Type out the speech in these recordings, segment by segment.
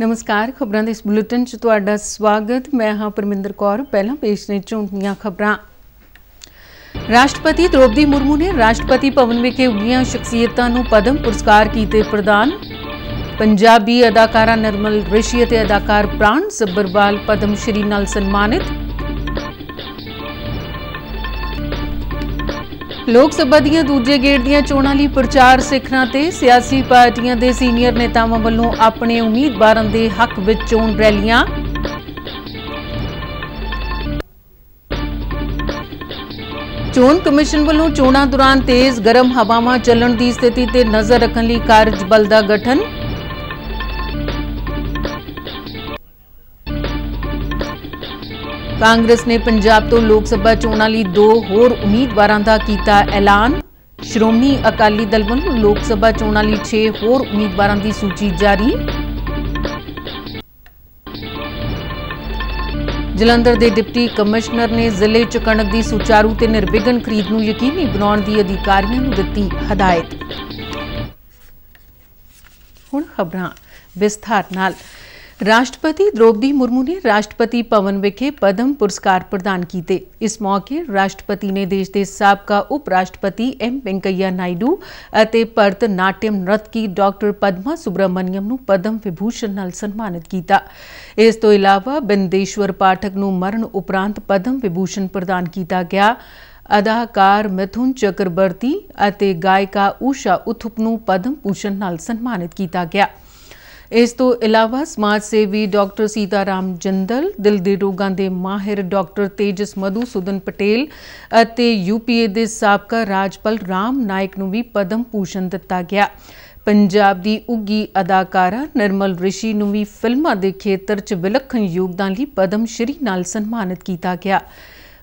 ਨਮਸਕਾਰ ਖਬਰਾਂ ਦੇ ਇਸ ਬੁਲੇਟਿਨ 'ਚ ਤੁਹਾਡਾ ਸਵਾਗਤ ਮੈਂ ਹਾਂ ਪਰਮਿੰਦਰ ਕੌਰ ਪਹਿਲਾਂ ਪੇਸ਼ ਨੇ ਝੂਠੀਆਂ ਖਬਰਾਂ ਰਾਸ਼ਟਰਪਤੀ ਦ੍ਰੋਪਦੀ ਮੁਰਮੂ ਨੇ ਰਾਸ਼ਟਰਪਤੀ ਭਵਨ ਵਿਖੇ ਉੱਗੀਆਂ ਸ਼ਖਸੀਅਤਾਂ ਨੂੰ ਪਦਮ ਪੁਰਸਕਾਰ ਕੀਤੇ ਪ੍ਰਦਾਨ ਪੰਜਾਬੀ ਅਦਾਕਾਰਾ ਨਰਮਲ ਰਿਸ਼ੀ ਅਤੇ ਅਦਾਕਾਰ ਪ੍ਰਾਣ ਸੱਬਰਵਾਲ ਪਦਮ ਸ਼੍ਰੀ ਨਾਲ ਸਨਮਾਨਿਤ ਲੋਕ ਸਭਾ ਦੀਆਂ ਦੂਜੇ ਗੇੜ ਦੀਆਂ ਚੋਣਾਂ ਲਈ ਪ੍ਰਚਾਰ ਸਿਖਰਾਂ ਤੇ ਸਿਆਸੀ ਪਾਰਟੀਆਂ ਦੇ ਸੀਨੀਅਰ ਨੇਤਾਵਾਂ ਵੱਲੋਂ ਆਪਣੇ ਉਮੀਦਵਾਰਾਂ ਦੇ ਹੱਕ ਵਿੱਚ ਚੋਣ ਰੈਲੀਆਂ ਚੋਣ ਕਮਿਸ਼ਨ ਵੱਲੋਂ ਚੋਣਾਂ ਦੌਰਾਨ ਤੇਜ਼ ਗਰਮ ਹਵਾਵਾਂ ਚੱਲਣ ਦੀ ਸਥਿਤੀ ਤੇ ਨਜ਼ਰ ਰੱਖਣ ਲਈ ਕਾਰਜ ਬਲ ਦਾ ਗਠਨ ਕਾਂਗਰਸ ਨੇ ਪੰਜਾਬ ਤੋਂ ਲੋਕ ਸਭਾ ਚੋਣਾਂ ਲਈ ਦੋ ਹੋਰ ਉਮੀਦਵਾਰਾਂ ਦਾ ਕੀਤਾ ਐਲਾਨ ਸ਼੍ਰੋਮਣੀ ਅਕਾਲੀ ਦਲ ਵੱਲੋਂ ਲੋਕ ਸਭਾ ਚੋਣਾਂ ਲਈ 6 ਹੋਰ ਉਮੀਦਵਾਰਾਂ ਦੀ ਸੂਚੀ ਜਾਰੀ ਜਲੰਧਰ ਦੇ ਡਿਪਟੀ ਕਮਿਸ਼ਨਰ ਨੇ ਜ਼ਿਲ੍ਹੇ 'ਚ ਕਣਕ ਦੀ ਸੁਚਾਰੂ ਤੇ ਨਿਰਵਿਘਨ ਖਰੀਦ ਨੂੰ ਯਕੀਨੀ ਬਣਾਉਣ ਦੀ ਅਧਿਕਾਰੀਆਂ ਨੂੰ ਦਿੱਤੀ ਹਦਾਇਤ ਹੁਣ ਖਬਰਾਂ ਵਿਸਥਾਰ ਨਾਲ ਰਾਸ਼ਟਰਪਤੀ ਦ੍ਰੋਪਦੀ ਮੁਰਮੂ ਨੇ ਰਾਸ਼ਟਰਪਤੀ ਭਵਨ ਵਿਖੇ ਪਦਮ ਪੁਰਸਕਾਰ ਪ੍ਰਦਾਨ ਕੀਤੇ ਇਸ ਮੌਕੇ ਰਾਸ਼ਟਰਪਤੀ ਨੇ ਦੇਸ਼ ਦੇ ਸਾਬਕਾ ਉਪ ਰਾਸ਼ਟਰਪਤੀ ਐਮ ਵੈਂਕਈਆ ਨਾਇਡੂ ਅਤੇ ਪਰਤ ਨਾਟਿਅਮ ਨਰਤਕੀ ਡਾਕਟਰ ਪਦਮਾ ਸੁਬ੍ਰਮਣੀਅਮ ਨੂੰ ਪਦਮ ਵਿਭੂਸ਼ਣ ਨਾਲ ਸਨਮਾਨਿਤ ਕੀਤਾ ਇਸ ਤੋਂ ਇਲਾਵਾ ਬਿੰਦੇਸ਼ਵਰ ਪਾਠਕ ਨੂੰ ਮਰਨ ਉਪਰੰਤ ਪਦਮ ਵਿਭੂਸ਼ਣ ਪ੍ਰਦਾਨ ਕੀਤਾ ਗਿਆ ਅਦਾਕਾਰ ਮਿਥੁਨ ਚਕਰਬਰਤੀ ਅਤੇ ਗਾਇਕਾ ਊਸ਼ਾ ਉਥੁਪ ਨੂੰ ਪਦਮ ਪੂਸ਼ਣ ਨਾਲ ਸਨਮਾਨਿਤ ਕੀਤਾ ਗਿਆ ਇਸ ਤੋਂ ਇਲਾਵਾ ਸਮਾਜ ਸੇਵੀ ਡਾਕਟਰ ਸੀਤਾਰਾਮ ਜੰਦਲ ਦਿਲ ਦੇ ਰੋਗਾਂ ਦੇ ਮਾਹਿਰ ਡਾਕਟਰ ਤੇਜਸ ਮਧੂ ਸੁਦਨ ਪਟੇਲ ਅਤੇ ਯੂਪੀਏ ਦੇ ਸਾਬਕਾ ਰਾਜਪਾਲ ਰਾਮ ਨਾਇਕ ਨੂੰ ਵੀ ਪਦਮ ਪੂਸ਼ਨ ਦਿੱਤਾ ਗਿਆ ਪੰਜਾਬ ਦੀ ਉੱਗੀ ਅਦਾਕਾਰਾ ਨਰਮਲ ਰਿਸ਼ੀ ਨੂੰ ਵੀ ਫਿਲਮਾਂ ਦੇ ਖੇਤਰ 'ਚ ਵਿਲੱਖਣ ਯੋਗਦਾਨ ਲਈ ਪਦਮ ਸ਼੍ਰੀ ਨਾਲ ਸਨਮਾਨਿਤ ਕੀਤਾ ਗਿਆ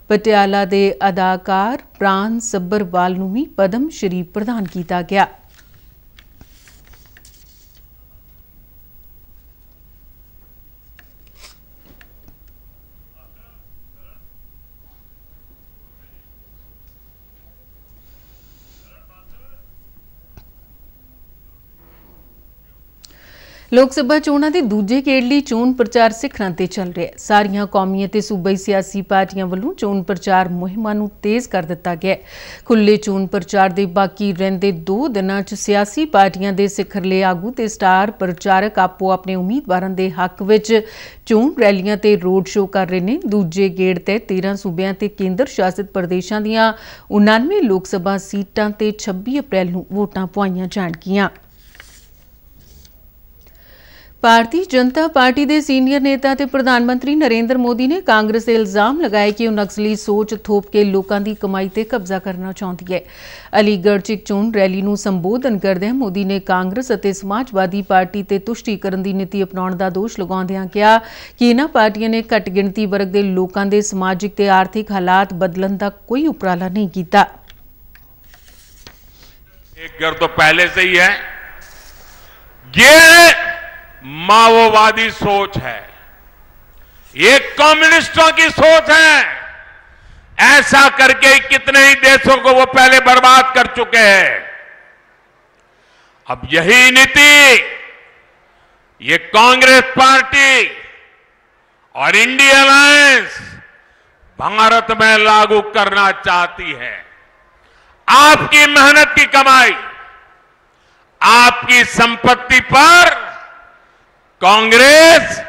ਪਟਿਆਲਾ ਦੇ ਅਦਾਕਾਰ ਪ੍ਰਾਨ ਸੱਬਰਵਾਲ ਨੂੰ ਵੀ ਪਦਮ ਸ਼੍ਰੀ ਪ੍ਰਦਾਨ ਕੀਤਾ ਗਿਆ ਲੋਕ ਸਭਾ ਚੋਣਾਂ ਦੇ ਦੂਜੇ ਗੇੜ ਲਈ ਚੋਣ ਪ੍ਰਚਾਰ ਸਿਖਰਾਂ ਤੇ ਚੱਲ ਰਿਹਾ ਹੈ ਸਾਰੀਆਂ ਕੌਮੀ ਅਤੇ ਸੂਬਾਈ ਸਿਆਸੀ ਪਾਰਟੀਆਂ ਵੱਲੋਂ ਚੋਣ ਪ੍ਰਚਾਰ ਮੁਹਿੰਮਾਂ ਨੂੰ ਤੇਜ਼ ਕਰ ਦਿੱਤਾ ਗਿਆ ਹੈ ਖੁੱਲੇ ਚੋਣ ਪ੍ਰਚਾਰ ਦੇ ਬਾਕੀ ਰਹਿੰਦੇ 2 ਦਿਨਾਂ 'ਚ ਸਿਆਸੀ ਪਾਰਟੀਆਂ ਦੇ ਸਿਖਰਲੇ ਆਗੂ ਤੇ ਸਟਾਰ ਪ੍ਰਚਾਰਕ ਆਪੋ ਆਪਣੇ ਉਮੀਦਵਾਰਾਂ ਦੇ ਹੱਕ ਵਿੱਚ ਚੋਣ ਰੈਲੀਆਂ ਤੇ ਰੋਡ ਸ਼ੋਅ ਕਰ ਰਹੇ ਨੇ ਦੂਜੇ ਗੇੜ ਤੇ 13 ਸੂਬਿਆਂ ਤੇ ਕੇਂਦਰ ਸ਼ਾਸਿਤ ਪ੍ਰਦੇਸ਼ਾਂ ਦੀਆਂ 99 ਲੋਕ ਸਭਾ ਸੀਟਾਂ ਤੇ 26 ਅਪ੍ਰੈਲ ਨੂੰ ਵੋਟਾਂ ਪਵਾਈਆਂ ਜਾਣਗੀਆਂ ਭਾਰਤੀ ਜਨਤਾ ਪਾਰਟੀ ਦੇ ਸੀਨੀਅਰ ਨੇਤਾ ਤੇ ਪ੍ਰਧਾਨ ਮੰਤਰੀ ਨਰਿੰਦਰ ਮੋਦੀ ਨੇ ਕਾਂਗਰਸ 'ਤੇ ਇਲਜ਼ਾਮ ਲਗਾਏ ਕਿ ਉਹ ਨਕਸਲੀ ਸੋਚ ਥੋਪ ਕੇ ਲੋਕਾਂ ਦੀ ਕਮਾਈ ਤੇ ਕਬਜ਼ਾ ਕਰਨਾ ਚਾਹੁੰਦੀ ਹੈ ਅਲੀਗੜ੍ਹ 'ਚ ਇੱਕ ਚੋਣ ਰੈਲੀ ਨੂੰ ਸੰਬੋਧਨ ਕਰਦੇ ਮੋਦੀ ਨੇ ਕਾਂਗਰਸ ਅਤੇ ਸਮਾਜਵਾਦੀ ਪਾਰਟੀ ਤੇ ਤੁਸ਼ਟੀਕਰਨ ਦੀ ਨੀਤੀ ਅਪਣਾਉਣ ਦਾ ਦੋਸ਼ ਲਗਾਉਂਦਿਆਂ ਕਿਹਾ ਕਿ ਇਹਨਾਂ ਪਾਰਟੀਆਂ ਨੇ ਘੱਟ ਗਿਣਤੀ ਵਰਗ ਦੇ ਲੋਕਾਂ ਦੇ ਸਮਾਜਿਕ ਤੇ ਆਰਥਿਕ ਹਾਲਾਤ ਬਦਲਣ ਦਾ ਕੋਈ ਉਪਰਾਲਾ ਨਹੀਂ ਕੀਤਾ ਇਹ ਗੱਲ ਤਾਂ ਪਹਿਲੇ ਸੇ ਹੀ ਹੈ ये माओवादी सोच है ये कम्युनिस्टों की सोच है ऐसा करके कितने ही देशों को वो पहले बर्बाद कर चुके हैं अब यही नीति ये कांग्रेस पार्टी और इंडिया अलायंस भारत में लागू करना चाहती है आपकी मेहनत की कमाई आपकी संपत्ति पर कांग्रेस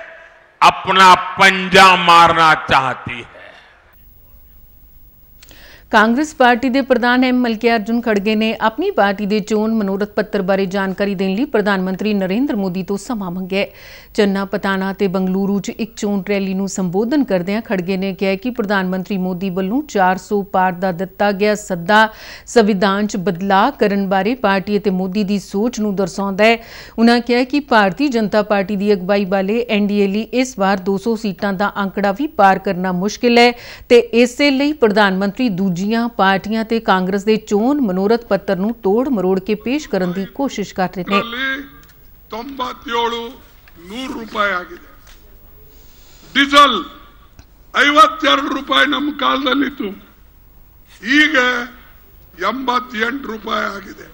अपना पंजा मारना चाहती है ਕਾਂਗਰਸ ਪਾਰਟੀ ਦੇ ਪ੍ਰਧਾਨ ਐਮ ਮਲਕੀ ਅਰਜੁਨ ਖੜਗੇ ਨੇ ਆਪਣੀ ਪਾਰਟੀ ਦੇ ਚੋਣ ਮਨੋਰਥ ਪੱਤਰ ਬਾਰੇ ਜਾਣਕਾਰੀ ਦੇਣ ਲਈ ਪ੍ਰਧਾਨ ਮੰਤਰੀ ਨਰਿੰਦਰ ਮੋਦੀ ਤੋਂ ਸਮਾਂ ਮੰਗਿਆ ਚੰਨਾ ਪਤਾਨਾ ਤੇ ਬੰਗਲੂਰੂ 'ਚ ਇੱਕ ਚੋਣ ਰੈਲੀ ਨੂੰ ਸੰਬੋਧਨ ਕਰਦਿਆਂ ਖੜਗੇ ਨੇ ਕਿਹਾ ਕਿ ਪ੍ਰਧਾਨ ਮੰਤਰੀ ਮੋਦੀ ਵੱਲੋਂ 400 ਪਾਰ ਦਾ ਦਿੱਤਾ ਗਿਆ ਸੱਦਾ ਸੰਵਿਧਾਨ 'ਚ ਬਦਲਾਅ ਕਰਨ ਬਾਰੇ ਪਾਰਟੀ ਅਤੇ ਮੋਦੀ ਦੀ ਸੋਚ ਨੂੰ ਦਰਸਾਉਂਦਾ ਹੈ ਉਹਨਾਂ ਕਿਹਾ ਕਿ ਭਾਰਤੀ ਜਨਤਾ ਪਾਰਟੀ ਦੀ ਅਗਵਾਈ ਵਾਲੇ ਐਨਡੀਏ ਲਈ ਇਸ ਵਾਰ 200 ਸੀਟਾਂ ਦਾ ਅੰਕੜਾ ਵੀ ਪਾਰ ਕਰਨਾ ਮੁਸ਼ਕਿਲ ਹੈ ਤੇ ਇਸੇ ਲਈ ਪ੍ਰਧਾਨ ਮੰਤਰੀ ਦੂਜੀਆਂ ਪਾਰਟੀਆਂ ਤੇ ਕਾਂਗਰਸ ਦੇ ਚੋਣ ਮਨੋਰਥ ਪੱਤਰ ਨੂੰ ਤੋੜ ਮਰੋੜ ਕੇ ਪੇਸ਼ ਕਰਨ ਦੀ ਕੋਸ਼ਿਸ਼ ਕਰ ਰਹੇ ਨੇ 97 100 ਰੁਪਏ ਆ ਗਏ ਡੀਜ਼ਲ 52 ਰੁਪਏ ਨਮ ਕਾਲ ਦਲਿੱਤੂ ਈਗ 88 ਰੁਪਏ ਆ ਗਏ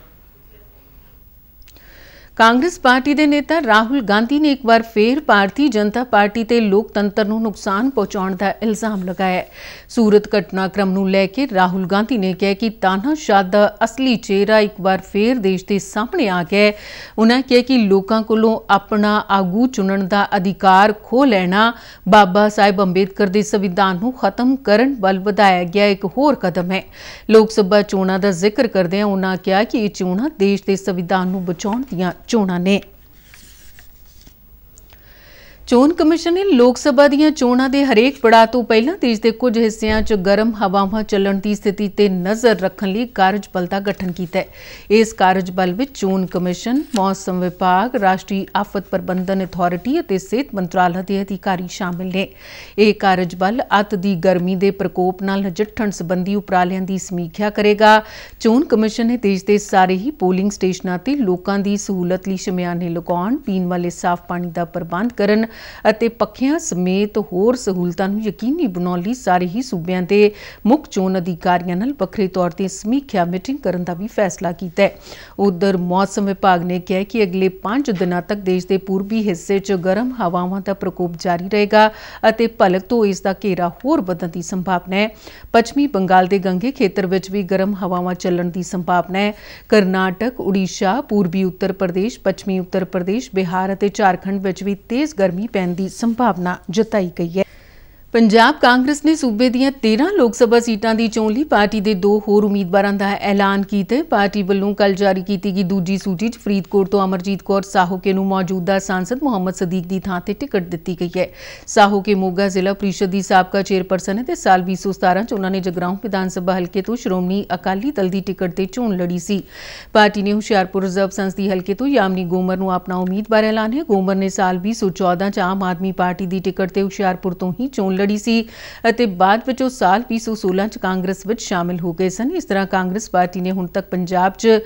ਕਾਂਗਰਸ ਪਾਰਟੀ ਦੇ ਨੇਤਾ ਰਾਹੁਲ ਗਾਂਧੀ ਨੇ ਇੱਕ ਵਾਰ ਫੇਰ ਭਾਰਤੀ ਜਨਤਾ ਪਾਰਟੀ ਤੇ ਲੋਕਤੰਤਰ ਨੂੰ ਨੁਕਸਾਨ ਪਹੁੰਚਾਉਣ ਦਾ ਇਲਜ਼ਾਮ ਲਗਾਇਆ ਹੈ। ਸੂਰਤ ਘਟਨਾਕ੍ਰਮ ਨੂੰ ਲੈ ਕੇ ਰਾਹੁਲ ਗਾਂਧੀ ਨੇ ਕਿਹਾ ਕਿ ਤਾਨਾਸ਼ਾਹ ਦਾ ਅਸਲੀ ਚਿਹਰਾ ਇੱਕ ਵਾਰ ਫੇਰ ਦੇਸ਼ ਦੇ ਸਾਹਮਣੇ ਆ ਗਿਆ ਹੈ। ਉਹਨਾਂ ਕਿਹਾ ਕਿ ਲੋਕਾਂ ਕੋਲੋਂ ਆਪਣਾ ਆਗੂ ਚੁਣਨ ਦਾ ਅਧਿਕਾਰ ਖੋ ਲੈਣਾ ਬਾਬਾ ਸਾਹਿਬ ਅੰਬੇਦਕਰ ਦੇ ਸੰਵਿਧਾਨ ਨੂੰ ਖਤਮ ਕਰਨ ਵੱਲ ਵਧਾਇਆ ਗਿਆ ਇੱਕ ਹੋਰ ਕਦਮ ਹੈ। ਲੋਕ ਸਭਾ ਚੋਣਾਂ ਦਾ ਜ਼ਿਕਰ ਕਰਦੇ ਕਰਦਿਆਂ ਉਹਨਾਂ ਕਿਹਾ ਕਿ ਇਹ ਚੋਣਾਂ ਦੇਸ਼ ਦੇ ਸੰਵਿਧਾਨ ਨੂੰ ਬਚਾਉਣ ਦੀਆਂ ਚੋਣਾਂ ਨੇ ਚੋਣ ਕਮਿਸ਼ਨ ਨੇ ਲੋਕ ਸਭਾ ਦੀਆਂ ਚੋਣਾਂ ਦੇ ਹਰੇਕ ਪੜਾਅ ਤੋਂ ਪਹਿਲਾਂ ਦੇਸ਼ ਦੇ ਕੁਝ ਹਿੱਸਿਆਂ 'ਚ ਗਰਮ ਹਵਾਵਾਂ ਚੱਲਣ ਦੀ ਸਥਿਤੀ ਤੇ ਨਜ਼ਰ ਰੱਖਣ ਲਈ ਕਾਰਜਬਲ ਦਾ ਗਠਨ ਕੀਤਾ ਹੈ। ਇਸ ਕਾਰਜਬਲ ਵਿੱਚ ਚੋਣ ਕਮਿਸ਼ਨ, ਮੌਸਮ ਵਿਭਾਗ, ਰਾਸ਼ਟਰੀ ਆਫਤ ਪ੍ਰਬੰਧਨ ਅਥਾਰਟੀ ਅਤੇ ਸਿਹਤ ਮੰਤਰਾਲਾ ਦੇ ਅਧਿਕਾਰੀ ਸ਼ਾਮਲ ਨੇ। ਇਹ ਕਾਰਜਬਲ ਅਤ ਦੀ ਗਰਮੀ ਦੇ ਪ੍ਰਕੋਪ ਨਾਲ ਨਜਿੱਠਣ ਸੰਬੰਧੀ ਉਪਰਾਲਿਆਂ ਦੀ ਸਮੀਖਿਆ ਕਰੇਗਾ। ਚੋਣ ਕਮਿਸ਼ਨ ਨੇ ਦੇਸ਼ ਦੇ ਸਾਰੇ ਹੀ ਪੋਲਿੰਗ ਸਟੇਸ਼ਨਾਂ ਤੇ ਲੋਕਾਂ ਦੀ ਸਹੂਲਤ ਲਈ ਸ਼ਮਿਆਨੇ ਲਗਾਉਣ, ਪੀਣ ਵਾਲੇ ਸਾਫ਼ ਪਾਣੀ ਦਾ ਪ੍ਰਬੰਧ ਕਰਨ ਅਤੇ ਪੱਖਿਆਂ ਸਮੇਤ ਹੋਰ ਸਹੂਲਤਾਂ ਨੂੰ ਯਕੀਨੀ ਬਣਾਉਣ ਲਈ ਸਾਰੇ ਹੀ ਸੂਬਿਆਂ ਦੇ ਮੁੱਖ ਚੋਣ ਅਧਿਕਾਰੀਆਂ ਨਾਲ ਵੱਖਰੇ ਤੌਰ ਤੇ ਸਮੀਖਿਆ ਮੀਟਿੰਗ ਕਰਨ ਦਾ ਵੀ ਫੈਸਲਾ ਕੀਤਾ ਹੈ ਉਧਰ ਮੌਸਮ ਵਿਭਾਗ ਨੇ ਕਿਹਾ ਕਿ ਅਗਲੇ 5 ਦਿਨਾਂ ਤੱਕ ਦੇਸ਼ ਦੇ ਪੂਰਬੀ ਹਿੱਸੇ 'ਚ ਗਰਮ ਹਵਾਵਾਂ ਦਾ ਪ੍ਰਕੋਪ ਜਾਰੀ ਰਹੇਗਾ ਅਤੇ ਭਲਕ ਤੋਂ ਇਸ ਦਾ ਘੇਰਾ ਹੋਰ ਵਧਣ ਦੀ ਸੰਭਾਵਨਾ ਹੈ ਪੱਛਮੀ ਬੰਗਾਲ ਦੇ ਗੰਗੇ ਖੇਤਰ ਵਿੱਚ ਵੀ ਗਰਮ ਹਵਾਵਾਂ ਚੱਲਣ ਦੀ ਸੰਭਾਵਨਾ ਹੈ ਕਰਨਾਟਕ ਉੜੀਸਾ ਪੂਰਬੀ ਉੱਤਰ ਪ੍ਰਦੇਸ਼ ਪੱਛਮੀ ਉੱਤਰ ਪ੍ਰਦੇਸ਼ ਬਿਹਾਰ ਅਤੇ ਝਾਰਖੰਡ ਵਿੱਚ ਵੀ ਤੇਜ਼ ਗਰਮੀ ਪੈਣ ਦੀ ਸੰਭਾਵਨਾ ਜਤਾਈ ਗਈ ਹੈ पंजाब कांग्रेस ने सूबे दया लोग सभा सीटा की चोन ली पार्टी के दो होर उम्मीदवार का ऐलान किया पार्टी वालों कल जारी की गई दूजी सूची फरीदकोट तो अमरजीत कौर साहोके मौजूदा सांसद मुहम्मद सदीक की थां से टिकट दी गई है साहोके मोगा जिला परिषद की सबका चेयरपर्सन है साल भी सौ सतारा च उन्होंने जगराऊ विधानसभा हल्के तो श्रोमणी अकाली दल की टिकट से चोन लड़ी सी पार्टी ने हुशियारपुर रिजर्व संसदी हल्के तो यामनी गोमर न अपना उम्मीदवार ऐलान है गोमर ने साल भी सौ चौदह च आम आदमी पार्टी की टिकट से हुशियारपुर तो ही चोन लड़ी ਲੜੀ ਸੀ ਅਤੇ ਬਾਅਦ ਵਿੱਚ ਉਹ ਸਾਲ 2016 ਚ ਕਾਂਗਰਸ ਵਿੱਚ ਸ਼ਾਮਿਲ ਹੋ ਗਏ ਸਨ ਇਸ ਤਰ੍ਹਾਂ ਕਾਂਗਰਸ ਪਾਰਟੀ ਨੇ ਹੁਣ ਤੱਕ ਪੰਜਾਬ 'ਚ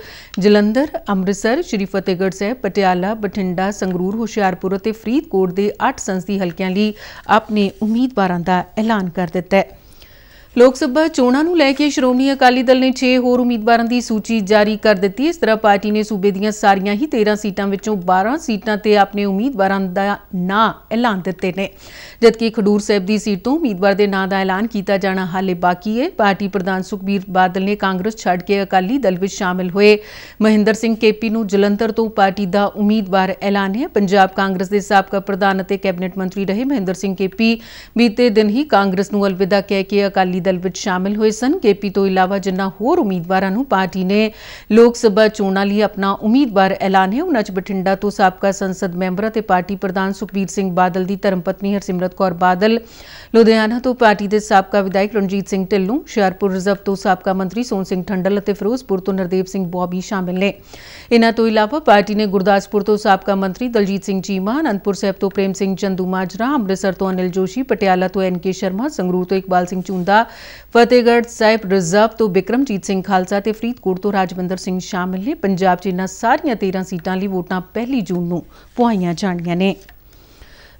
ਜਲੰਧਰ ਅੰਮ੍ਰਿਤਸਰ ਸ਼੍ਰੀ ਫਤਿਹਗੜ੍ਹ ਸਾਹਿਬ ਪਟਿਆਲਾ ਬਠਿੰਡਾ ਸੰਗਰੂਰ ਹੁਸ਼ਿਆਰਪੁਰ ਅਤੇ ਫਰੀਦਕੋਟ ਦੇ 8 ਸੰਸਦੀ ਹਲਕਿਆਂ ਲਈ ਆਪਣੇ ਉਮੀਦਵਾਰਾਂ ਦਾ ਐਲਾਨ ਕਰ ਦਿੱਤਾ ਹੈ ਲੋਕ ਸਭਾ ਚੋਣਾਂ ਨੂੰ ਲੈ ਕੇ ਸ਼੍ਰੋਮਣੀ ਅਕਾਲੀ ਦਲ ਨੇ 6 ਹੋਰ ਉਮੀਦਵਾਰਾਂ ਦੀ ਸੂਚੀ ਜਾਰੀ ਕਰ ਦਿੱਤੀ ਇਸ ਤਰ੍ਹਾਂ ਪਾਰਟੀ ਨੇ ਸੂਬੇ ਦੀਆਂ ਸਾਰੀਆਂ ਹੀ 13 ਸੀਟਾਂ ਵਿੱਚੋਂ 12 ਸੀਟਾਂ ਤੇ ਆਪਣੇ ਉਮੀਦਵਾਰਾਂ ਦਾ ਨਾਂ ਐਲਾਨ ਦਿੱਤੇ ਨੇ ਜਦਕਿ ਖਡੂਰ ਸਾਹਿਬ ਦੀ ਸੀਟ ਤੋਂ ਉਮੀਦਵਾਰ ਦੇ ਨਾਂ ਦਾ ਐਲਾਨ ਕੀਤਾ ਜਾਣਾ ਹਾਲੇ ਬਾਕੀ ਹੈ ਪਾਰਟੀ ਪ੍ਰਧਾਨ ਸੁਖਬੀਰ ਬਾਦਲ ਨੇ ਕਾਂਗਰਸ ਛੱਡ ਕੇ ਅਕਾਲੀ ਦਲ ਵਿੱਚ ਸ਼ਾਮਲ ਹੋਏ ਮਹਿੰਦਰ ਸਿੰਘ ਕੇਪੀ ਨੂੰ ਜਲੰਧਰ ਤੋਂ ਪਾਰਟੀ ਦਾ ਉਮੀਦਵਾਰ ਐਲਾਨਿਆ ਪੰਜਾਬ ਕਾਂਗਰਸ ਦੇ ਸਾਬਕਾ ਪ੍ਰਧਾਨ ਅਤੇ ਕੈਬਨਿਟ ਮੰਤਰੀ ਰਹੇ ਮਹਿੰਦਰ ਸਿੰਘ ਕੇਪੀ ਬੀਤੇ ਦਿਨ ਹੀ ਕਾਂਗਰਸ ਨੂੰ ਅਲਵਿਦਾ ਕਹਿ ਕੇ ਅਕਾਲੀ ਦਲ ਵਿੱਚ ਸ਼ਾਮਿਲ ਹੋਏ ਸਨ ਕੇਪੀ ਤੋਂ ਇਲਾਵਾ ਜਿਨ੍ਹਾਂ ਹੋਰ ਉਮੀਦਵਾਰਾਂ ਨੂੰ ਪਾਰਟੀ ਨੇ ਲੋਕ ਸਭਾ ਚੋਣਾਂ ਲਈ ਆਪਣਾ ਉਮੀਦਵਾਰ ਐਲਾਨਿਆ ਉਹਨਾਂ 'ਚ ਬਠਿੰਡਾ ਤੋਂ ਸਾਬਕਾ ਸੰਸਦ ਮੈਂਬਰ ਅਤੇ ਪਾਰਟੀ ਪ੍ਰਧਾਨ ਸੁਖਬੀਰ ਸਿੰਘ ਬਾਦਲ ਦੀ ਧਰਮਪਤਨੀ ਹਰਸਿਮਰਤ ਕੌਰ ਬਾਦਲ ਲੁਧਿਆਣਾ ਤੋਂ ਪਾਰਟੀ ਦੇ ਸਾਬਕਾ ਵਿਧਾਇਕ ਰਣਜੀਤ ਸਿੰਘ ਢਿੱਲੋਂ ਹੁਸ਼ਿਆਰਪੁਰ ਰਿਜ਼ਰਵ ਤੋਂ ਸਾਬਕਾ ਮੰਤਰੀ ਸੋਨ ਸਿੰਘ ਠੰਡਲ ਅਤੇ ਫਿਰੋਜ਼ਪੁਰ ਤੋਂ ਨਰਦੇਵ ਸਿੰਘ ਬੋਬੀ ਸ਼ਾਮਿਲ ਨੇ ਇਹਨਾਂ ਤੋਂ ਇਲਾਵਾ ਪਾਰਟੀ ਨੇ ਗੁਰਦਾਸਪੁਰ ਤੋਂ ਸਾਬਕਾ ਮੰਤਰੀ ਦਲਜੀਤ ਸਿੰਘ ਚੀਮਾ ਅਨੰਦਪੁਰ ਸਾਹਿਬ ਤੋਂ ਪ੍ਰੇਮ ਸਿੰਘ ਚੰਦੂ ਮਾਜਰਾ ਅੰਮ੍ਰਿਤਸਰ ਤੋਂ ਅਨਿਲ ਜੋਸ਼ੀ ਪਟਿਆਲਾ ਤੋਂ ਐਨਕੇ ਸ਼ਰਮਾ ਸੰਗਰੂਰ ਤੋਂ ਇਕਬਾਲ ਸਿੰਘ ਚੁੰਦਾ ਫਤਿਹਗੜ੍ਹ ਸਾਹਿਬ ਰਿਜ਼ਰਵ ਤੋਂ ਬਿਕਰਮਜੀਤ ਸਿੰਘ ਖਾਲਸਾ ਤੇ ਫਰੀਦਕੋਟ ਤੋਂ ਰਾਜਵਿੰਦਰ ਸਿੰਘ ਸ਼ਾਮਿਲ ਨੇ ਪੰਜਾਬ 'ਚ ਸਾਰੀਆਂ 13 ਸੀਟਾਂ ਲਈ ਵੋਟਾਂ ਪਹਿਲੀ ਜੂਨ ਨੂੰ ਪੁਆਈਆਂ ਜਾਣੀਆਂ ਨੇ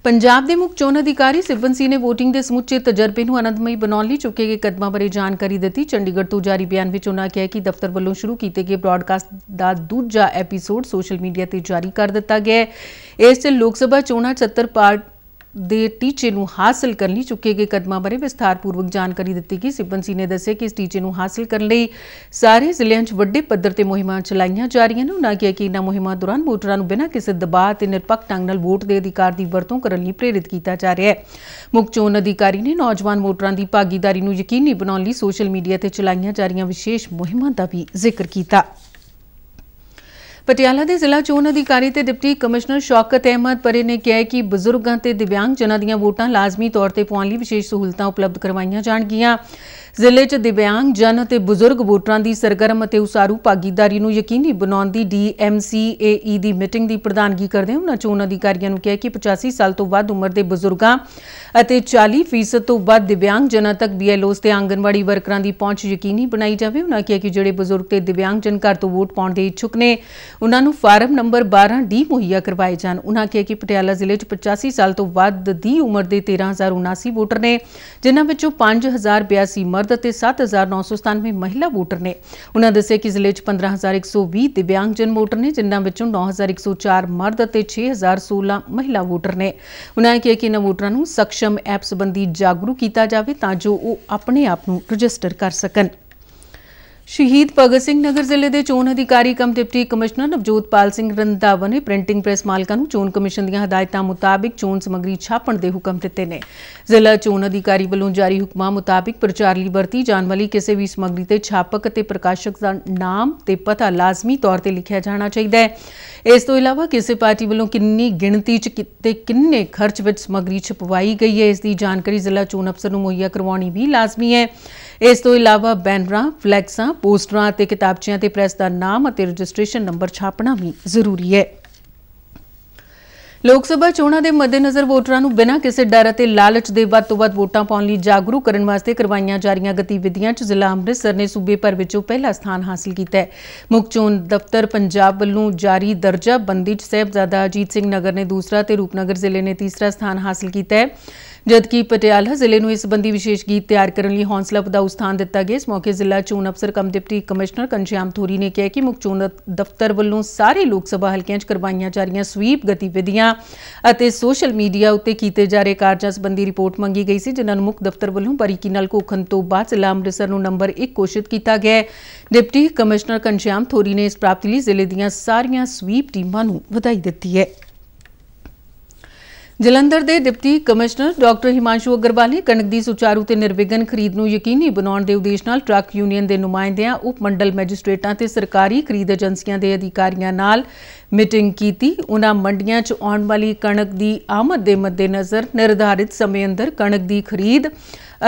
ਪੰਜਾਬ ਦੇ ਮੁੱਖ ਚੋਣ ਅਧਿਕਾਰੀ ਸਿਵਨ ਸਿੰਘ ਨੇ VOTING ਦੇ ਸਮੁੱਚੇ ਤਜਰਬੇ ਨੂੰ ਆਨੰਦਮਈ ਬਣਾਉਣ ਲਈ ਚੁੱਕੇ ਗਏ ਕਦਮਾਂ ਬਾਰੇ ਜਾਣਕਾਰੀ ਦਿੱਤੀ ਚੰਡੀਗੜ੍ਹ ਤੋਂ ਜਾਰੀ ਬਿਆਨ ਵਿੱਚ ਉਨ੍ਹਾਂ ਕਿਹਾ ਕਿ ਦਫ਼ਤਰ ਵੱਲੋਂ ਸ਼ੁਰੂ ਕੀਤੇ ਗਏ ਬ੍ਰਾਡਕਾਸਟ ਦਾ ਦੂਜਾ ਐਪੀਸੋਡ ਸੋਸ਼ਲ ਮੀਡੀਆ ਤੇ ਜਾਰੀ ਕਰ ਦਿੱਤਾ ਗਿਆ ਹੈ ਇਸ ਤੇ ਲੋਕ ਸਭਾ ਚੋਣਾਂ 70 ਪਾਰਟ ਦੇ ਟੀਚੇ ਨੂੰ ਹਾਸਲ ਕਰਨ ਲਈ ਚੁੱਕੇ ਗਏ ਕਦਮਾਂ ਬਾਰੇ ਵਿਸਥਾਰਪੂਰਵਕ ਜਾਣਕਾਰੀ ਦਿੱਤੀ ਗਈ ਸਿੱਪਨ ਸੀ ਨੇ ਦੱਸਿਆ ਕਿ ਇਸ ਟੀਚੇ ਨੂੰ ਹਾਸਲ ਕਰਨ ਲਈ ਸਾਰੇ ਜ਼ਿਲ੍ਹਿਆਂ 'ਚ ਵੱਡੇ ਪੱਧਰ ਤੇ ਮੁਹਿੰਮਾਂ ਚਲਾਈਆਂ ਜਾ ਰਹੀਆਂ ਨੇ ਉਹਨਾਂ ਕਿਹਾ ਕਿ ਇਹਨਾਂ ਮੁਹਿੰਮਾਂ ਦੌਰਾਨ ਵੋਟਰਾਂ ਨੂੰ ਬਿਨਾਂ ਕਿਸੇ ਦਬਾਅ ਤੇ ਨਿਰਪੱਖ ਢੰਗ ਨਾਲ ਵੋਟ ਦੇ ਅਧਿਕਾਰ ਦੀ ਵਰਤੋਂ ਕਰਨ ਲਈ ਪ੍ਰੇਰਿਤ ਕੀਤਾ ਜਾ ਰਿਹਾ ਹੈ ਮੁੱਖ ਚੋਣ ਅਧਿਕਾਰੀ ਨੇ ਨੌਜਵਾਨ ਵੋਟਰਾਂ ਦੀ ਭਾਗੀਦਾਰੀ ਨੂੰ ਯਕੀਨੀ ਬਣਾਉਣ ਲਈ ਸੋਸ਼ਲ ਮੀਡੀਆ ਤੇ ਚਲਾਈਆਂ ਜਾ ਰਹੀਆਂ ਵਿਸ਼ੇਸ਼ ਮੁਹਿੰਮਾਂ ਦਾ ਵੀ ਜ਼ਿਕਰ ਕੀਤਾ ਪਟਿਆਲਾ ਦੇ ਜ਼ਿਲ੍ਹਾ ਚੋਣ ਅਧਿਕਾਰੀ ਤੇ ਡਿਪਟੀ ਕਮਿਸ਼ਨਰ ਸ਼ੌਕਤ ਅਹਿਮਦ ਪਰੇ ਨੇ ਕਿਹਾ ਕਿ ਬਜ਼ੁਰਗਾਂ ਤੇ ਦਿਵਿਆਂਗ ਜਨਾਂ ਦੀਆਂ ਵੋਟਾਂ ਲਾਜ਼ਮੀ ਤੌਰ ਤੇ ਪਾਉਣ ਲਈ ਵਿਸ਼ੇਸ਼ ਸਹੂਲਤਾਂ ਉਪਲਬਧ ਕਰਵਾਈਆਂ ਜਾਣਗੀਆਂ ਜ਼ਿਲ੍ਹੇ 'ਚ ਦਿਵਿਆਂਗ ਜਨ ਅਤੇ ਬਜ਼ੁਰਗ ਵੋਟਰਾਂ ਦੀ ਸਰਗਰਮ ਅਤੇ ਉਸਾਰੂ ਭਾਗੀਦਾਰੀ ਨੂੰ ਯਕੀਨੀ ਬਣਾਉਣ ਦੀ ਡੀਐਮਸੀਏਈ ਦੀ ਮੀਟਿੰਗ ਦੀ ਪ੍ਰਧਾਨਗੀ ਕਰਦੇ ਉਹਨਾਂ ਚੋਣ ਅਧਿਕਾਰੀਆਂ ਨੂੰ ਕਿਹਾ ਕਿ 85 ਸਾਲ ਤੋਂ ਵੱਧ ਉਮਰ ਦੇ ਬਜ਼ੁਰਗਾਂ ਅਤੇ 40% ਤੋਂ ਵੱਧ ਦਿਵਿਆਂਗ ਜਨਾਂ ਤੱਕ ਬੀਐਲਓਸ ਤੇ ਆਂਗਨਵਾੜੀ ਵਰਕਰਾਂ ਦੀ ਪਹੁੰਚ ਯਕੀਨੀ ਬਣਾਈ ਜਾਵੇ ਉਹਨਾਂ ਕਿਹਾ ਕਿ ਜਿਹੜੇ ਬਜ਼ੁਰਗ ਤੇ ਦਿਵਿਆਂਗ ਜਨ ਘਰ ਤੋਂ ਵੋਟ ਪਾਉਣ ਦੇ ਇੱਛੁਕ ਨੇ ਉਹਨਾਂ ਨੂੰ ਫਾਰਮ ਨੰਬਰ 12 ਡੀ ਮੁਹੱਈਆ ਕਰਵਾਏ ਜਾਣ ਉਹਨਾਂ ਕਿਹਾ ਕਿ ਪਟਿਆਲਾ ਜ਼ਿਲ੍ਹੇ 'ਚ 85 ਸਾਲ ਤੋਂ ਵੱਧ ਦੀ ਉਮਰ ਦੇ 13079 ਵੋਟਰ ਨੇ ਜਿਨ੍ਹਾਂ ਵਿੱਚੋਂ 5082 ਮਰਦ ਅਤੇ 7997 ਮਹਿਲਾ ਵੋਟਰ ਨੇ ਉਹਨਾਂ ਦੱਸਿਆ ਕਿ ਜ਼ਿਲ੍ਹੇ 'ਚ 15120 ਜਨ ਵੋਟਰ ਨੇ ਜਿਨ੍ਹਾਂ ਵਿੱਚੋਂ 9104 ਮਰਦ ਅਤੇ 6016 ਮਹਿਲਾ ਵੋਟਰ ਨੇ ਉਹਨਾਂ ਨੇ ਕਿਹਾ ਕਿ ਇਹਨਾਂ ਵੋਟਰਾਂ ਨੂੰ ਸક્ષਮ ਐਪ ਸੰਬੰਧੀ ਜਾਗਰੂਕ ਕੀਤਾ ਜਾਵੇ ਤਾਂ ਜੋ ਉਹ ਆਪਣੇ ਆਪ ਨੂੰ ਰਜਿਸਟਰ ਕਰ ਸਕਣ ਸ਼ਹੀਦ ਭਗਤ ਸਿੰਘ ਨਗਰ ਜ਼ਿਲ੍ਹੇ ਦੇ ਚੋਣ ਅਧਿਕਾਰੀ cum deputy commissioner Navjotpal Singh Randhawa ਨੇ ਪ੍ਰਿੰਟਿੰਗ ਪ੍ਰੈਸ ਮਾਲਕਾਂ ਨੂੰ ਚੋਣ ਕਮਿਸ਼ਨ ਦੀਆਂ ਹਦਾਇਤਾਂ ਮੁਤਾਬਕ ਚੋਣ ਸਮਗਰੀ ਛਾਪਣ ਦੇ ਹੁਕਮ ਦਿੱਤੇ ਨੇ ਜ਼ਿਲ੍ਹਾ ਚੋਣ ਅਧਿਕਾਰੀ ਵੱਲੋਂ ਜਾਰੀ ਹੁਕਮਾਂ ਮੁਤਾਬਕ ਪ੍ਰਚਾਰ ਲਈ ਵਰਤੀ ਜਾਣ ਵਾਲੀ ਕਿਸੇ ਵੀ ਸਮਗਰੀ ਤੇ ਛਾਪਕ ਅਤੇ ਪ੍ਰਕਾਸ਼ਕ ਦਾ ਨਾਮ ਤੇ ਪਤਾ ਲਾਜ਼ਮੀ ਤੌਰ ਤੇ ਲਿਖਿਆ ਜਾਣਾ ਚਾਹੀਦਾ ਹੈ ਇਸ ਤੋਂ ਇਲਾਵਾ ਕਿਸੇ ਪਾਰਟੀ ਵੱਲੋਂ ਕਿੰਨੀ ਗਿਣਤੀ ਚ ਕਿਤੇ ਕਿੰਨੇ ਖਰਚ ਵਿੱਚ ਸਮਗਰੀ ਛਪਵਾਈ ਗਈ ਹੈ ਇਸ ਦੀ ਜਾਣਕਾਰੀ ਜ਼ਿਲ੍ਹਾ ਚੋਣ ਅਫਸਰ ਨੂੰ ਮੁਹੱਈਆ ਕਰਵਾਉਣੀ ਵੀ ਲਾਜ਼ਮੀ ਹੈ ਇਸ ਤੋਂ ਇਲਾਵਾ ਬੈਨਰਾਂ ਫਲੈਕਸਾਂ ਪੋਸਟਰਾਂ ਅਤੇ ਕਿਤਾਬਚੀਆਂ ਤੇ ਪ੍ਰੈਸ ਦਾ ਨਾਮ ਅਤੇ ਰਜਿਸਟ੍ਰੇਸ਼ਨ ਨੰਬਰ ਛਾਪਣਾ ਵੀ ਜ਼ਰੂਰੀ ਹੈ ਲੋਕ ਸਭਾ ਚੋਣਾਂ ਦੇ ਮੱਦੇਨਜ਼ਰ ਵੋਟਰਾਂ ਨੂੰ ਬਿਨਾਂ ਕਿਸੇ ਡਰ ਅਤੇ ਲਾਲਚ ਦੇ ਵੱਧ ਤੋਂ ਵੱਧ ਵੋਟਾਂ ਪਾਉਣ ਲਈ ਜਾਗਰੂਕ ਕਰਨ ਵਾਸਤੇ ਕਰਵਾਈਆਂ ਜਾ ਰਹੀਆਂ ਗਤੀਵਿਧੀਆਂ 'ਚ ਜ਼ਿਲ੍ਹਾ ਅੰਮ੍ਰਿਤਸਰ ਨੇ ਸੂਬੇ ਭਰ ਵਿੱਚੋਂ ਪਹਿਲਾ ਸਥਾਨ ਹਾਸਲ ਕੀਤਾ ਹੈ ਮੁੱਖ ਚੋਣ ਦਫ਼ਤਰ ਪੰਜਾਬ ਵੱਲੋਂ ਜਾਰੀ ਦਰਜਾ ਬੰਦੀ 'ਚ ਸਹਿਬਜ਼ਾਦਾ ਅਜੀਤ ਸਿੰਘ ਨਗਰ ਨੇ ਦੂਸਰਾ ਤੇ ਰੂਪਨਗਰ ਜ਼ਿਲ੍ਹੇ ਨੇ ਤੀਸਰਾ ਸਥਾਨ ਹਾਸਲ ਕੀਤਾ ਹੈ ਜਦਕਿ ਪਟਿਆਲਾ ਜ਼ਿਲ੍ਹੇ ਨੂੰ ਇਸ ਸੰਬੰਧੀ ਵਿਸ਼ੇਸ਼ ਗੀਤ ਤਿਆਰ ਕਰਨ ਲਈ ਹੌਂਸਲਾ ਵਧਾਉ ਸਥਾਨ ਦਿੱਤਾ ਗਿਆ ਇਸ ਮੌਕੇ ਜ਼ਿਲ੍ਹਾ ਚੋਣ ਅਫਸਰ ਕਮ ਡਿਪਟੀ ਕਮਿਸ਼ਨਰ ਕੰਸ਼ਿਆਮ ਥੋਰੀ ਨੇ ਕਿਹਾ ਕਿ ਮੁੱਖ ਚੋਣ ਦਫ਼ਤਰ ਵੱਲੋਂ ਸਾਰੇ ਲੋਕ ਸਭਾ ਹਲਕਿਆਂ 'ਚ ਕਰਵਾਈਆਂ ਜਾ ਰਹੀਆਂ ਸਵੀਪ ਗਤੀਵਿਧੀਆਂ ਅਤੇ ਸੋਸ਼ਲ ਮੀਡੀਆ ਉੱਤੇ ਕੀਤੇ ਜਾ ਰਹੇ ਕਾਰਜਾਂ ਸੰਬੰਧੀ ਰਿਪੋਰਟ ਮੰਗੀ ਗਈ ਸੀ ਜਿਨ੍ਹਾਂ ਨੂੰ ਮੁੱਖ ਦਫ਼ਤਰ ਵੱਲੋਂ ਬਰੀਕੀ ਨਾਲ ਘੋਖਣ ਤੋਂ ਬਾਅਦ ਜ਼ਿਲ੍ਹਾ ਅੰਮ੍ਰਿਤਸਰ ਨੂੰ ਨੰਬਰ 1 ਘੋਸ਼ਿਤ ਕੀਤਾ ਗਿਆ ਡਿਪਟੀ ਕਮਿਸ਼ਨਰ ਕੰਸ਼ਿਆਮ ਥੋਰੀ ਨੇ ਇਸ ਪ੍ਰਾਪਤੀ ਲਈ ਜ਼ਿਲ੍ਹੇ ਦੀਆਂ ਸਾਰੀਆਂ ਸਵੀਪ ਟੀਮਾਂ ਨੂੰ ਵਧਾਈ ਦਿੱਤੀ ਹੈ ਜਲੰਧਰ ਦੇ deputy commissioner doctor Himanshu Agarwal ਨੇ ਕਣਕ ਦੀ ਸੁਚਾਰੂ ਤੇ ਨਿਰਵਿਘਨ ਖਰੀਦ ਨੂੰ ਯਕੀਨੀ ਬਣਾਉਣ ਦੇ ਉਦੇਸ਼ ਨਾਲ ਟਰੱਕ ਯੂਨੀਅਨ ਦੇ ਨੁਮਾਇੰਦਿਆਂ ਉਪ ਮੰਡਲ ਮੈਜਿਸਟ੍ਰੇਟਾਂ ਤੇ ਸਰਕਾਰੀ ਖਰੀਦ ਏਜੰਸੀਆਂ ਦੇ ਅਧਿਕਾਰੀਆਂ ਨਾਲ ਮੀਟਿੰਗ ਕੀਤੀ ਉਹਨਾਂ ਮੰਡੀਆਂ 'ਚ ਆਉਣ ਵਾਲੀ ਕਣਕ ਦੀ ਆਮਦ ਦੇ ਮੱਦੇਨਜ਼ਰ ਨਿਰਧਾਰਿਤ ਸਮੇਂ ਅੰਦਰ ਕਣਕ ਦੀ ਖਰੀਦ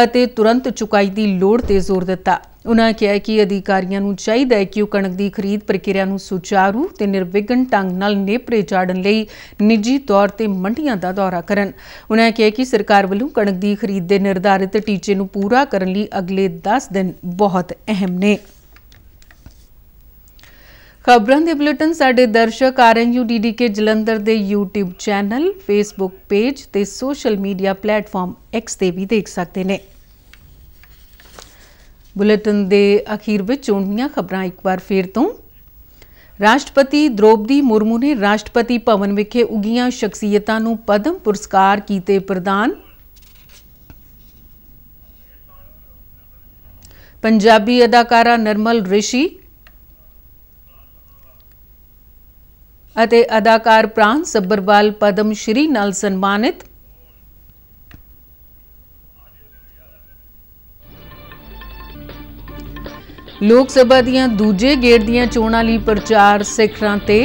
ਅਤੇ ਤੁਰੰਤ ਚੁਕਾਈ ਦੀ ਲੋੜ ਤੇ ਜ਼ੋਰ ਦਿੱਤਾ ਉਨ੍ਹਾਂ ਕਿਹਾ ਕਿ ਅਧਿਕਾਰੀਆਂ ਨੂੰ ਚਾਹੀਦਾ ਹੈ ਕਿ ਉਹ ਕਣਕ ਦੀ ਖਰੀਦ ਪ੍ਰਕਿਰਿਆ ਨੂੰ ਸੁਚਾਰੂ ਤੇ ਨਿਰਵਿਘਨ ਢੰਗ ਨਾਲ ਨੇਪਰੇ ਚਾੜਨ ਲਈ ਨਿੱਜੀ ਤੌਰ ਤੇ ਮੰਡੀਆਂ ਦਾ ਦੌਰਾ ਕਰਨ ਉਨ੍ਹਾਂ ਕਿਹਾ ਕਿ ਸਰਕਾਰ ਵੱਲੋਂ ਕਣਕ ਦੀ ਖਰੀਦ ਦੇ ਨਿਰਧਾਰਿਤ ਟੀਚੇ ਨੂੰ ਪੂਰਾ ਕਰਨ ਲਈ ਅਗਲੇ 10 ਦਿਨ ਬਹੁਤ ਅਹਿਮ ਨੇ ਖਬਰਾਂ ਦੇ ਬੁਲੇਟਿਨ ਸਾਡੇ ਦਰਸ਼ਕ ਆਰਐਨਯੂ ਡੀਡੀਕੇ ਜਲੰਧਰ ਦੇ YouTube ਚੈਨਲ, Facebook ਪੇਜ ਤੇ ਸੋਸ਼ਲ ਮੀਡੀਆ ਪਲੇਟਫਾਰਮ X ਤੇ ਵੀ ਦੇਖ ਸਕਦੇ ਨੇ। ਬੁਲੇਟਿਨ ਦੇ ਅਖੀਰ ਵਿੱਚ ਚੋਣਵੀਆਂ ਖਬਰਾਂ ਇੱਕ ਵਾਰ ਫੇਰ ਤੋਂ ਰਾਸ਼ਟਰਪਤੀ ਦ੍ਰੋਪਦੀ ਮੁਰਮੂ ਨੇ ਰਾਸ਼ਟਰਪਤੀ ਭਵਨ ਵਿਖੇ ਉਗੀਆਂ ਸ਼ਖਸੀਅਤਾਂ ਨੂੰ ਪਦਮ ਪੁਰਸਕਾਰ ਕੀਤੇ ਪ੍ਰਦਾਨ ਪੰਜਾਬੀ ਅਦਾਕਾਰਾ ਨਰਮਲ ਰਿਸ਼ੀ ਅਤੇ ਅਦਾਕਾਰ ਪ੍ਰਾਂਤ ਸੱਬਰਵਾਲ ਪਦਮ ਸ਼੍ਰੀ ਨਾਲ ਸਨਮਾਨਿਤ ਲੋਕ ਸਭਾ ਦੀਆਂ ਦੂਜੇ ਗੇੜ ਦੀਆਂ ਚੋਣਾਂ ਲਈ ਪ੍ਰਚਾਰ ਸਿਖਰਾਂ ਤੇ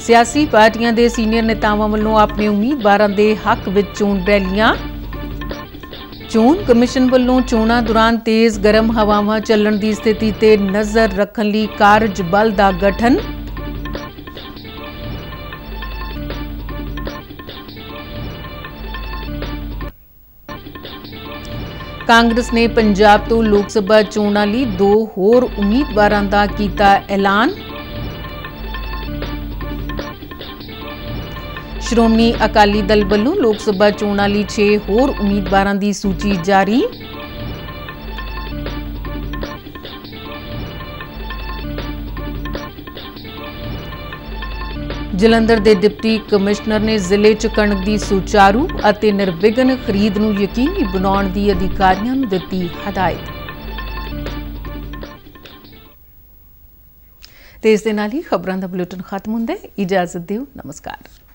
ਸਿਆਸੀ ਪਾਰਟੀਆਂ ਦੇ ਸੀਨੀਅਰ ਨੇਤਾਵਾਂ ਵੱਲੋਂ ਆਪਣੇ ਉਮੀਦਵਾਰਾਂ ਦੇ ਹੱਕ ਵਿੱਚ ਚੋਣ ਰੈਲੀਆਂ ਚੋਣ ਕਮਿਸ਼ਨ ਵੱਲੋਂ ਚੋਣਾਂ ਦੌਰਾਨ ਤੇਜ਼ ਗਰਮ ਹਵਾਵਾਂ ਚੱਲਣ ਦੀ ਸਥਿਤੀ ਤੇ ਨਜ਼ਰ ਰੱਖਣ ਲਈ ਕਾਰਜ ਬਲ ਦਾ ਗਠਨ ਕਾਂਗਰਸ ਨੇ ਪੰਜਾਬ ਤੋਂ ਲੋਕ ਸਭਾ ਚੋਣਾਂ ਲਈ ਦੋ ਹੋਰ ਉਮੀਦਵਾਰਾਂ ਦਾ ਕੀਤਾ ਐਲਾਨ ਸ਼੍ਰੋਮਣੀ ਅਕਾਲੀ ਦਲ ਵੱਲੋਂ ਲੋਕ ਸਭਾ ਚੋਣਾਂ ਲਈ 6 ਹੋਰ ਉਮੀਦਵਾਰਾਂ ਦੀ ਸੂਚੀ ਜਾਰੀ ਜਲੰਧਰ ਦੇ ਡਿਪਟੀ ਕਮਿਸ਼ਨਰ ਨੇ ਜ਼ਿਲ੍ਹੇ 'ਚ ਕਣਕ ਦੀ ਸੁਚਾਰੂ ਅਤੇ ਨਿਰਵਿਘਨ ਖਰੀਦ ਨੂੰ ਯਕੀਨੀ ਬਣਾਉਣ ਦੀ ਅਧਿਕਾਰੀਆਂ ਨੂੰ ਦਿੱਤੀ ਹਦਾਇਤ ਤੇ ਇਸ ਦੇ ਨਾਲ ਹੀ ਖਬਰਾਂ ਦਾ ਬੁਲੇਟਿਨ ਖਤਮ ਹੁੰਦਾ ਹੈ ਇਜਾਜ਼ਤ ਦਿਓ ਨਮਸਕਾਰ